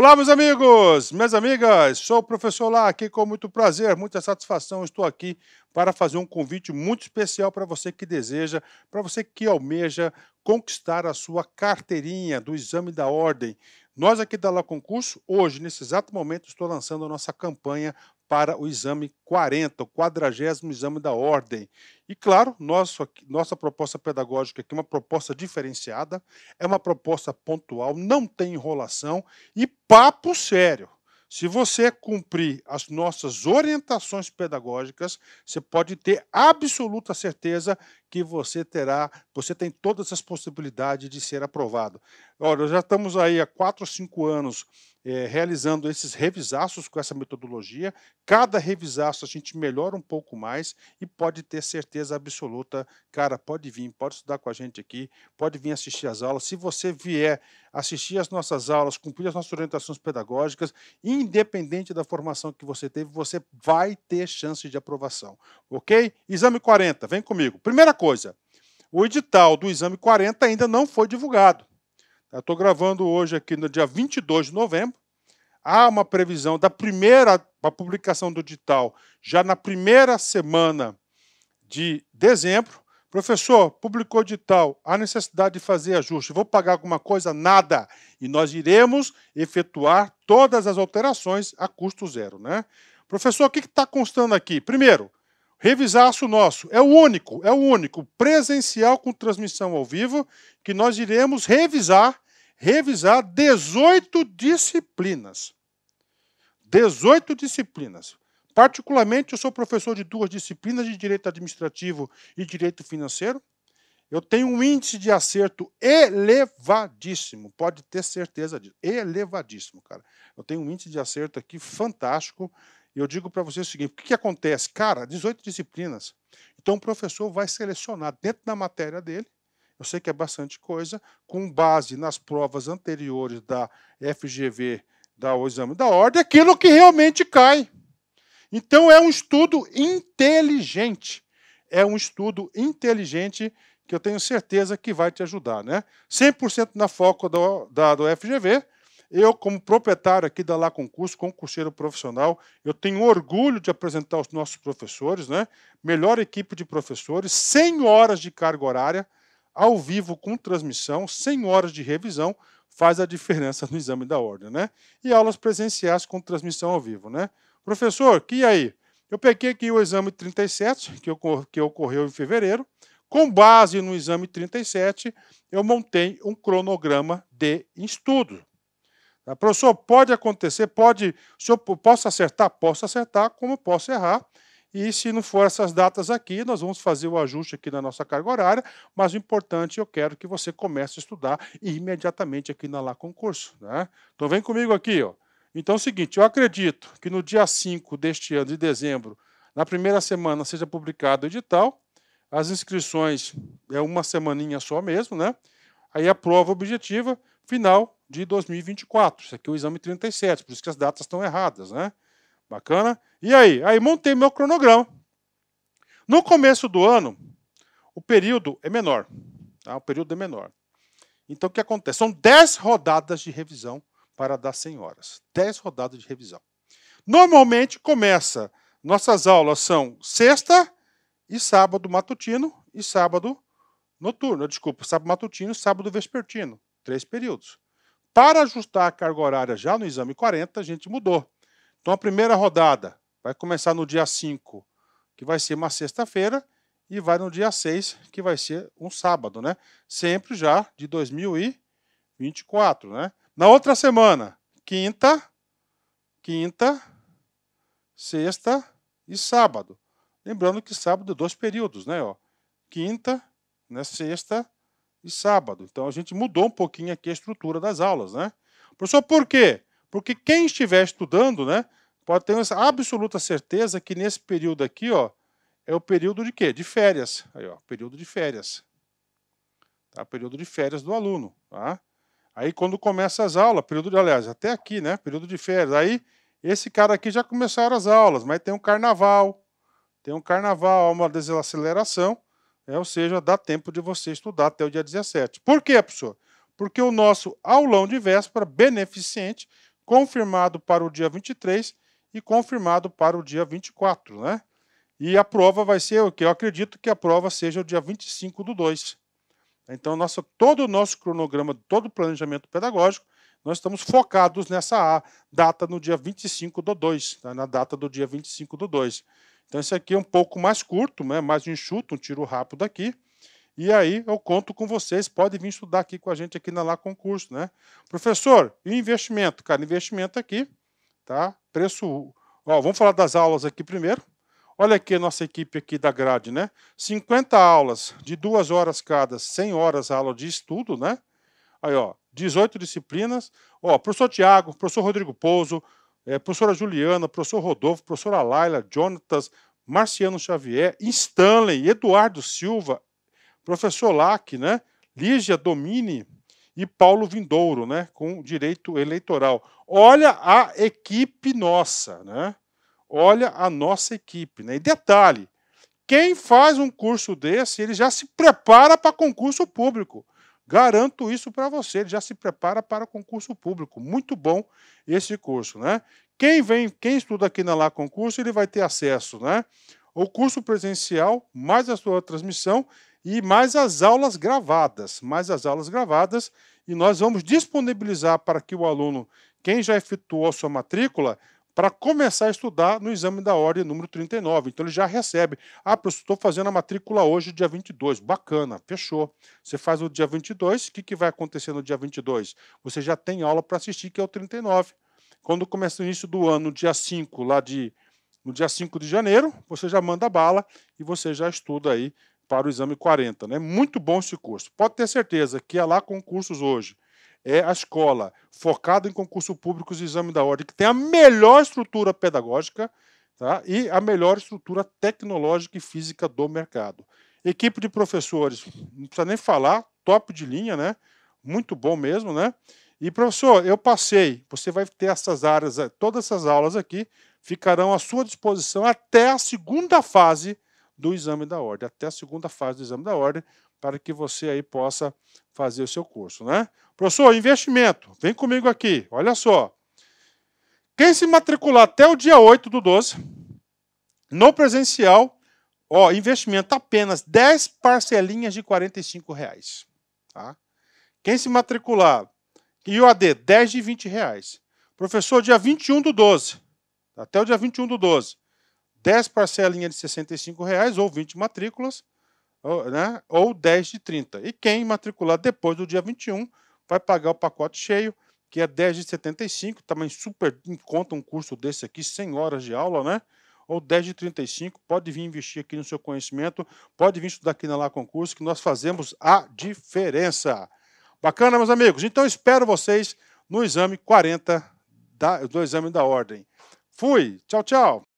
Olá, meus amigos, minhas amigas, sou o professor Lá, aqui com muito prazer, muita satisfação, estou aqui para fazer um convite muito especial para você que deseja, para você que almeja conquistar a sua carteirinha do exame da ordem. Nós aqui da Lá Concurso, hoje, nesse exato momento, estou lançando a nossa campanha para o exame 40, o quadragésimo exame da ordem. E claro, nosso, nossa proposta pedagógica aqui é uma proposta diferenciada, é uma proposta pontual, não tem enrolação e papo sério. Se você cumprir as nossas orientações pedagógicas, você pode ter absoluta certeza que você terá, você tem todas as possibilidades de ser aprovado. Olha, já estamos aí há quatro, ou cinco anos é, realizando esses revisaços com essa metodologia. Cada revisaço a gente melhora um pouco mais e pode ter certeza absoluta, cara, pode vir, pode estudar com a gente aqui, pode vir assistir as aulas. Se você vier assistir as nossas aulas, cumprir as nossas orientações pedagógicas, independente da formação que você teve, você vai ter chance de aprovação, ok? Exame 40, vem comigo. Primeira coisa, o edital do exame 40 ainda não foi divulgado. Estou gravando hoje aqui no dia 22 de novembro há uma previsão da primeira a publicação do edital já na primeira semana de dezembro. Professor, publicou o edital, há necessidade de fazer ajuste. Vou pagar alguma coisa? Nada. E nós iremos efetuar todas as alterações a custo zero, né? Professor, o que está constando aqui? Primeiro, revisaço nosso. É o único, é o único presencial com transmissão ao vivo que nós iremos revisar revisar 18 disciplinas. 18 disciplinas. Particularmente, eu sou professor de duas disciplinas de direito administrativo e direito financeiro. Eu tenho um índice de acerto elevadíssimo, pode ter certeza disso. Elevadíssimo, cara. Eu tenho um índice de acerto aqui fantástico. E eu digo para você o seguinte: o que, que acontece? Cara, 18 disciplinas. Então, o professor vai selecionar dentro da matéria dele eu sei que é bastante coisa, com base nas provas anteriores da FGV, da o exame da ordem, aquilo que realmente cai. Então é um estudo inteligente. É um estudo inteligente que eu tenho certeza que vai te ajudar, né? 100% na foco do, da, do FGV, eu, como proprietário aqui da Lá Concurso, concurseiro profissional, eu tenho orgulho de apresentar os nossos professores, né? Melhor equipe de professores, 100 horas de carga horária ao vivo com transmissão, sem horas de revisão, faz a diferença no exame da ordem, né? E aulas presenciais com transmissão ao vivo, né? Professor, que aí? Eu peguei aqui o exame 37, que, ocor que ocorreu em fevereiro. Com base no exame 37, eu montei um cronograma de estudo. Tá? Professor, pode acontecer, pode. Se eu posso acertar, posso acertar, como posso errar. E se não for essas datas aqui, nós vamos fazer o ajuste aqui na nossa carga horária, mas o importante eu quero que você comece a estudar imediatamente aqui na Lá Concurso. Né? Então vem comigo aqui. Ó. Então é o seguinte, eu acredito que no dia 5 deste ano, de dezembro, na primeira semana seja publicado o edital, as inscrições é uma semaninha só mesmo, né? Aí a prova objetiva final de 2024. Isso aqui é o exame 37, por isso que as datas estão erradas, né? Bacana? E aí? Aí montei meu cronograma. No começo do ano, o período é menor. Tá? O período é menor. Então, o que acontece? São 10 rodadas de revisão para dar 100 horas. 10 rodadas de revisão. Normalmente, começa... Nossas aulas são sexta e sábado matutino e sábado noturno. Desculpa, sábado matutino e sábado vespertino. Três períodos. Para ajustar a carga horária já no exame 40, a gente mudou. Então, a primeira rodada, Vai começar no dia 5, que vai ser uma sexta-feira, e vai no dia 6, que vai ser um sábado, né? Sempre já de 2024, né? Na outra semana, quinta, quinta, sexta e sábado. Lembrando que sábado é dois períodos, né? Ó, quinta, né, sexta e sábado. Então a gente mudou um pouquinho aqui a estrutura das aulas, né? Professor, por quê? Porque quem estiver estudando, né, Pode ter absoluta certeza que nesse período aqui, ó, é o período de quê? De férias. Aí, ó, período de férias. Tá? Período de férias do aluno, tá? Aí quando começa as aulas, período de, aliás, até aqui, né? Período de férias. Aí esse cara aqui já começaram as aulas, mas tem um carnaval. Tem um carnaval, há uma desaceleração, né? ou seja, dá tempo de você estudar até o dia 17. Por quê, professor? Porque o nosso aulão de véspera, beneficente, confirmado para o dia 23, e confirmado para o dia 24, né? E a prova vai ser o que? Eu acredito que a prova seja o dia 25 do 2. Então, nossa, todo o nosso cronograma, todo o planejamento pedagógico, nós estamos focados nessa data no dia 25 do 2, tá? na data do dia 25 do 2. Então, esse aqui é um pouco mais curto, né? mais enxuto, um tiro rápido aqui. E aí eu conto com vocês, pode vir estudar aqui com a gente aqui na Lá Concurso, né? Professor, e investimento? Cara, investimento aqui, Tá? Preço. Ó, vamos falar das aulas aqui primeiro. Olha aqui a nossa equipe aqui da grade, né? 50 aulas de duas horas cada, 100 horas aula de estudo, né? Aí, ó, 18 disciplinas. Ó, professor Tiago, professor Rodrigo Pouso, é, professora Juliana, professor Rodolfo, professora Laila, Jonatas, Marciano Xavier, Stanley, Eduardo Silva, professor Lac, né? Lígia Domini, e Paulo Vindouro, né, com direito eleitoral. Olha a equipe nossa, né? Olha a nossa equipe, né? E detalhe, quem faz um curso desse, ele já se prepara para concurso público. Garanto isso para você, ele já se prepara para concurso público. Muito bom esse curso, né? Quem vem, quem estuda aqui na Lá Concurso, ele vai ter acesso, né? O curso presencial mais a sua transmissão e mais as aulas gravadas, mais as aulas gravadas, e nós vamos disponibilizar para que o aluno, quem já efetuou a sua matrícula, para começar a estudar no exame da ordem número 39. Então ele já recebe. Ah, professor, estou fazendo a matrícula hoje, dia 22. Bacana, fechou. Você faz o dia 22, o que, que vai acontecer no dia 22? Você já tem aula para assistir, que é o 39. Quando começa o início do ano, dia 5, lá de no dia 5 de janeiro, você já manda bala e você já estuda aí para o exame 40. Né? Muito bom esse curso. Pode ter certeza que a é lá concursos hoje é a escola focada em concurso público e exame da ordem, que tem a melhor estrutura pedagógica tá? e a melhor estrutura tecnológica e física do mercado. Equipe de professores, não precisa nem falar, top de linha, né? Muito bom mesmo, né? E, professor, eu passei. Você vai ter essas áreas, todas essas aulas aqui ficarão à sua disposição até a segunda fase do exame da ordem, até a segunda fase do exame da ordem, para que você aí possa fazer o seu curso, né? Professor, investimento, vem comigo aqui, olha só. Quem se matricular até o dia 8 do 12, no presencial, ó, investimento apenas 10 parcelinhas de R$ reais, tá? Quem se matricular e o AD, 10 de 20 reais. Professor, dia 21 do 12, até o dia 21 do 12, 10 parcelinhas de R$ reais ou 20 matrículas, ou, né, ou 10 de 30. E quem matricular depois do dia 21 vai pagar o pacote cheio, que é 10 de 75, também super em conta um curso desse aqui, 100 horas de aula, né? Ou 10 de 35, pode vir investir aqui no seu conhecimento, pode vir estudar aqui na Lá Concurso, que nós fazemos a diferença. Bacana, meus amigos? Então espero vocês no exame 40 da, do exame da ordem. Fui, tchau, tchau.